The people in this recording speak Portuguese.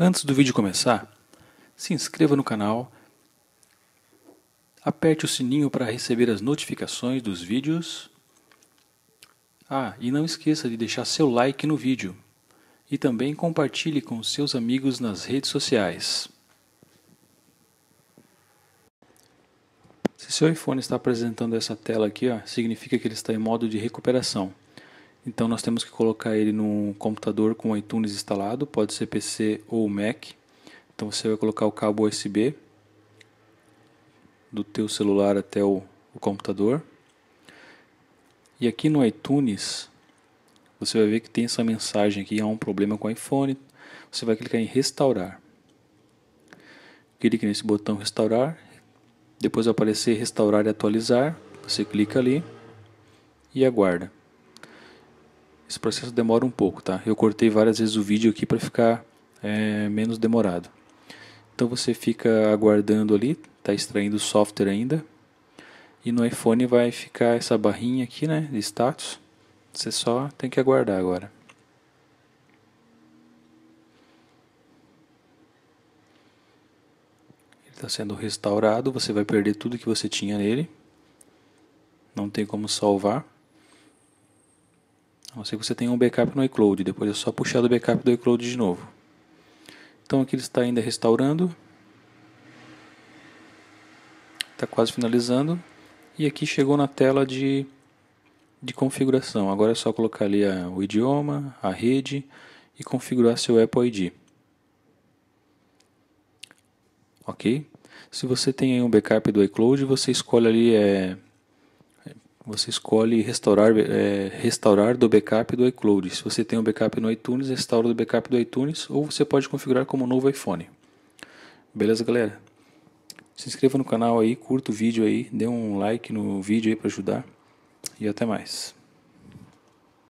Antes do vídeo começar, se inscreva no canal, aperte o sininho para receber as notificações dos vídeos. Ah, e não esqueça de deixar seu like no vídeo e também compartilhe com seus amigos nas redes sociais. Se seu iPhone está apresentando essa tela aqui, ó, significa que ele está em modo de recuperação. Então nós temos que colocar ele num computador com iTunes instalado, pode ser PC ou Mac. Então você vai colocar o cabo USB do teu celular até o, o computador. E aqui no iTunes você vai ver que tem essa mensagem aqui, há um problema com o iPhone. Você vai clicar em restaurar. Clique nesse botão restaurar. Depois vai aparecer restaurar e atualizar. Você clica ali e aguarda. Esse processo demora um pouco, tá? Eu cortei várias vezes o vídeo aqui para ficar é, menos demorado. Então você fica aguardando ali, tá extraindo o software ainda. E no iPhone vai ficar essa barrinha aqui, né, de status. Você só tem que aguardar agora. está sendo restaurado, você vai perder tudo que você tinha nele. Não tem como salvar não sei que você tenha um backup no iCloud, depois é só puxar do backup do iCloud de novo. Então aqui ele está ainda restaurando, está quase finalizando, e aqui chegou na tela de, de configuração. Agora é só colocar ali a, o idioma, a rede e configurar seu Apple ID. Ok? Se você tem um backup do iCloud, você escolhe ali é, você escolhe restaurar, é, restaurar do backup do iCloud. Se você tem um backup no iTunes, restaura do backup do iTunes ou você pode configurar como novo iPhone. Beleza, galera? Se inscreva no canal aí, curta o vídeo aí, dê um like no vídeo aí para ajudar e até mais.